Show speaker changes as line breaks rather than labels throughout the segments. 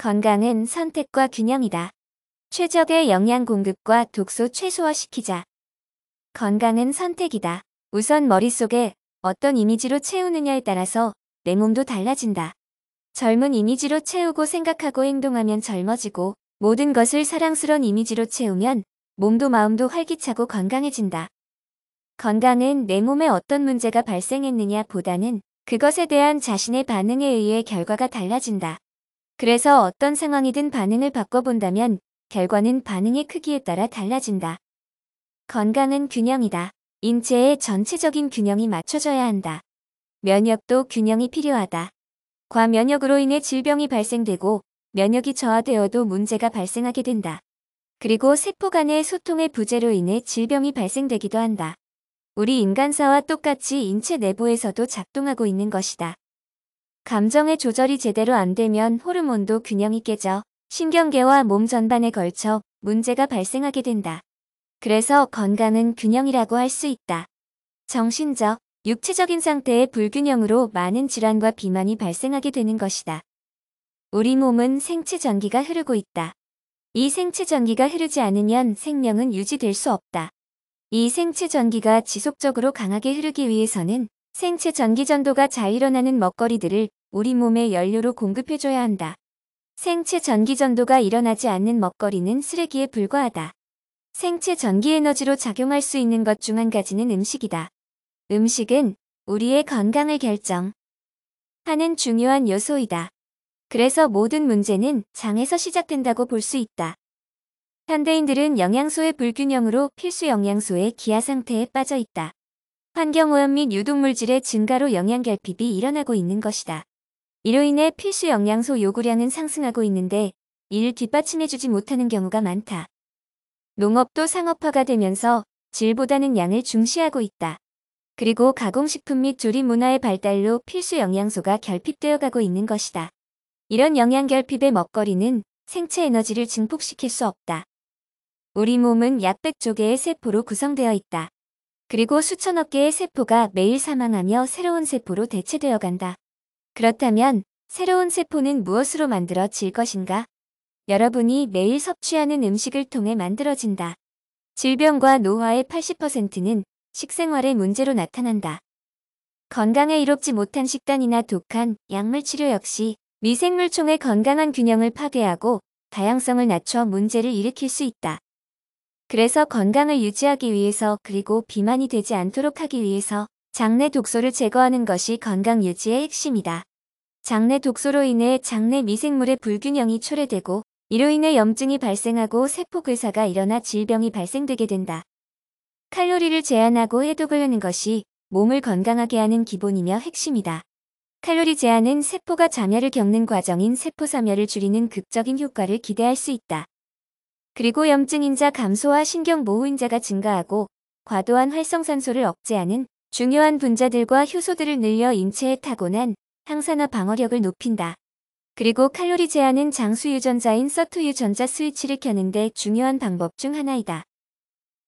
건강은 선택과 균형이다. 최적의 영양 공급과 독소 최소화시키자. 건강은 선택이다. 우선 머릿속에 어떤 이미지로 채우느냐에 따라서 내 몸도 달라진다. 젊은 이미지로 채우고 생각하고 행동하면 젊어지고 모든 것을 사랑스러운 이미지로 채우면 몸도 마음도 활기차고 건강해진다. 건강은 내 몸에 어떤 문제가 발생했느냐 보다는 그것에 대한 자신의 반응에 의해 결과가 달라진다. 그래서 어떤 상황이든 반응을 바꿔본다면 결과는 반응의 크기에 따라 달라진다. 건강은 균형이다. 인체의 전체적인 균형이 맞춰져야 한다. 면역도 균형이 필요하다. 과면역으로 인해 질병이 발생되고 면역이 저하되어도 문제가 발생하게 된다. 그리고 세포 간의 소통의 부재로 인해 질병이 발생되기도 한다. 우리 인간사와 똑같이 인체 내부에서도 작동하고 있는 것이다. 감정의 조절이 제대로 안 되면 호르몬도 균형이 깨져 신경계와 몸 전반에 걸쳐 문제가 발생하게 된다. 그래서 건강은 균형이라고 할 수 있다. 정신적, 육체적인 상태의 불균형으로 많은 질환과 비만이 발생하게 되는 것이다. 우리 몸은 생체 전기가 흐르고 있다. 이 생체 전기가 흐르지 않으면 생명은 유지될 수 없다. 이 생체 전기가 지속적으로 강하게 흐르기 위해서는 생체 전기 전도가 잘 일어나는 먹거리들을 우리 몸에 연료로 공급해줘야 한다. 생체 전기 전도가 일어나지 않는 먹거리는 쓰레기에 불과하다. 생체 전기 에너지로 작용할 수 있는 것 중 한 가지는 음식이다. 음식은 우리의 건강을 결정 하는 중요한 요소이다. 그래서 모든 문제는 장에서 시작된다고 볼 수 있다. 현대인들은 영양소의 불균형으로 필수 영양소의 기아 상태에 빠져 있다. 환경오염 및 유독물질의 증가로 영양결핍이 일어나고 있는 것이다. 이로 인해 필수 영양소 요구량은 상승하고 있는데 이를 뒷받침해주지 못하는 경우가 많다. 농업도 상업화가 되면서 질보다는 양을 중시하고 있다. 그리고 가공식품 및 조리 문화의 발달로 필수 영양소가 결핍되어 가고 있는 것이다. 이런 영양 결핍의 먹거리는 생체 에너지를 증폭시킬 수 없다. 우리 몸은 약 100조개의 세포로 구성되어 있다. 그리고 수천억 개의 세포가 매일 사망하며 새로운 세포로 대체되어 간다. 그렇다면 새로운 세포는 무엇으로 만들어질 것인가? 여러분이 매일 섭취하는 음식을 통해 만들어진다. 질병과 노화의 80%는 식생활의 문제로 나타난다. 건강에 이롭지 못한 식단이나 독한 약물 치료 역시 미생물총의 건강한 균형을 파괴하고 다양성을 낮춰 문제를 일으킬 수 있다. 그래서 건강을 유지하기 위해서 그리고 비만이 되지 않도록 하기 위해서 장내 독소를 제거하는 것이 건강 유지의 핵심이다. 장내 독소로 인해 장내 미생물의 불균형이 초래되고 이로 인해 염증이 발생하고 세포괴사가 일어나 질병이 발생되게 된다. 칼로리를 제한하고 해독을 하는 것이 몸을 건강하게 하는 기본이며 핵심이다. 칼로리 제한은 세포가 자멸을 겪는 과정인 세포사멸을 줄이는 극적인 효과를 기대할 수 있다. 그리고 염증인자 감소와 신경모호인자가 증가하고 과도한 활성산소를 억제하는 중요한 분자들과 효소들을 늘려 인체에 타고난 항산화 방어력을 높인다. 그리고 칼로리 제한은 장수 유전자인 서투 유전자 스위치를 켜는 데 중요한 방법 중 하나이다.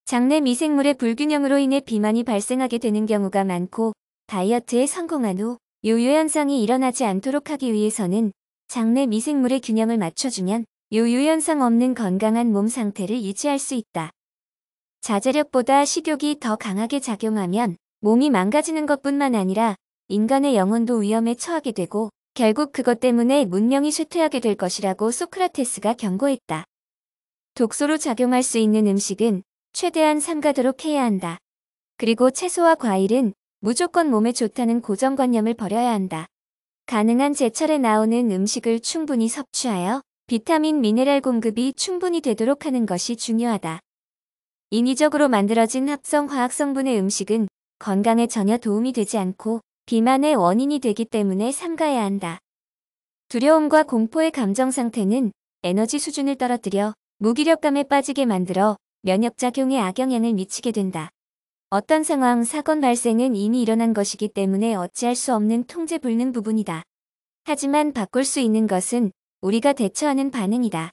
장내 미생물의 불균형으로 인해 비만이 발생하게 되는 경우가 많고 다이어트에 성공한 후 요요 현상이 일어나지 않도록 하기 위해서는 장내 미생물의 균형을 맞춰주면 요요 현상 없는 건강한 몸 상태를 유지할 수 있다. 자제력보다 식욕이 더 강하게 작용하면 몸이 망가지는 것뿐만 아니라 인간의 영혼도 위험에 처하게 되고 결국 그것 때문에 문명이 쇠퇴하게 될 것이라고 소크라테스가 경고했다. 독소로 작용할 수 있는 음식은 최대한 삼가도록 해야 한다. 그리고 채소와 과일은 무조건 몸에 좋다는 고정관념을 버려야 한다. 가능한 제철에 나오는 음식을 충분히 섭취하여 비타민 미네랄 공급이 충분히 되도록 하는 것이 중요하다. 인위적으로 만들어진 합성 화학 성분의 음식은 건강에 전혀 도움이 되지 않고 비만의 원인이 되기 때문에 삼가야 한다. 두려움과 공포의 감정 상태는 에너지 수준을 떨어뜨려 무기력감에 빠지게 만들어 면역작용에 악영향을 미치게 된다. 어떤 상황, 사건 발생은 이미 일어난 것이기 때문에 어찌할 수 없는 통제 불능 부분이다. 하지만 바꿀 수 있는 것은 우리가 대처하는 반응이다.